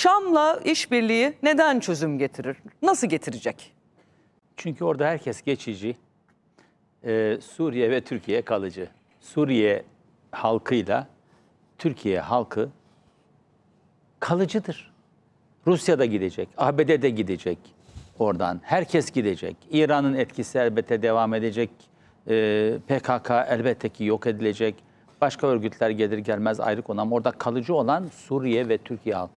Şam'la işbirliği neden çözüm getirir? Nasıl getirecek? Çünkü orada herkes geçici. Ee, Suriye ve Türkiye kalıcı. Suriye halkıyla Türkiye halkı kalıcıdır. Rusya da gidecek, ABD de gidecek oradan. Herkes gidecek. İran'ın etkisi elbette devam edecek. Ee, PKK elbette ki yok edilecek. Başka örgütler gelir gelmez ayrı konam. Orada kalıcı olan Suriye ve Türkiye halkı.